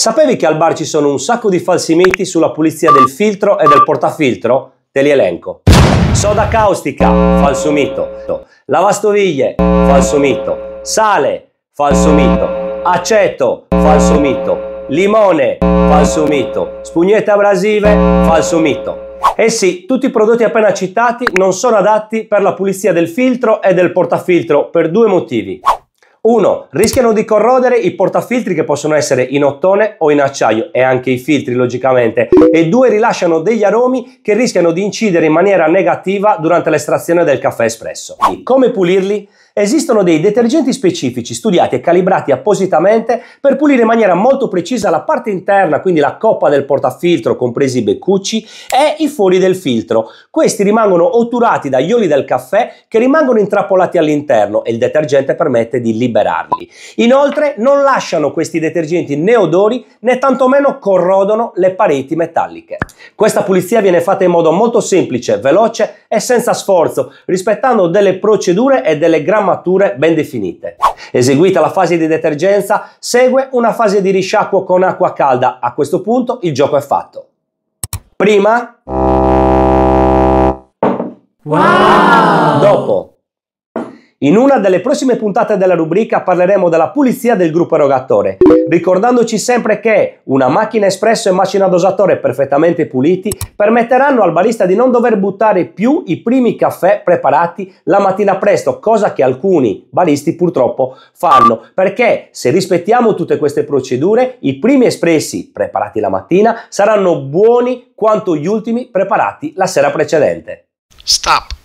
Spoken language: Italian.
Sapevi che al bar ci sono un sacco di falsi miti sulla pulizia del filtro e del portafiltro? Te li elenco. Soda caustica, falso mito. Lavastoviglie, falso mito. Sale, falso mito. Aceto, falso mito. Limone, falso mito. Spugnette abrasive, falso mito. Eh sì, tutti i prodotti appena citati non sono adatti per la pulizia del filtro e del portafiltro per due motivi. 1. Rischiano di corrodere i portafiltri che possono essere in ottone o in acciaio e anche i filtri logicamente e 2. Rilasciano degli aromi che rischiano di incidere in maniera negativa durante l'estrazione del caffè espresso. Come pulirli? Esistono dei detergenti specifici studiati e calibrati appositamente per pulire in maniera molto precisa la parte interna, quindi la coppa del portafiltro, compresi i beccucci, e i fori del filtro. Questi rimangono otturati dagli oli del caffè che rimangono intrappolati all'interno e il detergente permette di liberarli. Inoltre non lasciano questi detergenti né odori né tantomeno corrodono le pareti metalliche. Questa pulizia viene fatta in modo molto semplice, veloce e senza sforzo, rispettando delle procedure e delle grammature ben definite. Eseguita la fase di detergenza, segue una fase di risciacquo con acqua calda. A questo punto il gioco è fatto. Prima... Wow! Dopo... In una delle prossime puntate della rubrica parleremo della pulizia del gruppo erogatore, ricordandoci sempre che una macchina espresso e macina dosatore perfettamente puliti permetteranno al barista di non dover buttare più i primi caffè preparati la mattina presto, cosa che alcuni baristi purtroppo fanno, perché se rispettiamo tutte queste procedure, i primi espressi preparati la mattina saranno buoni quanto gli ultimi preparati la sera precedente. Stop.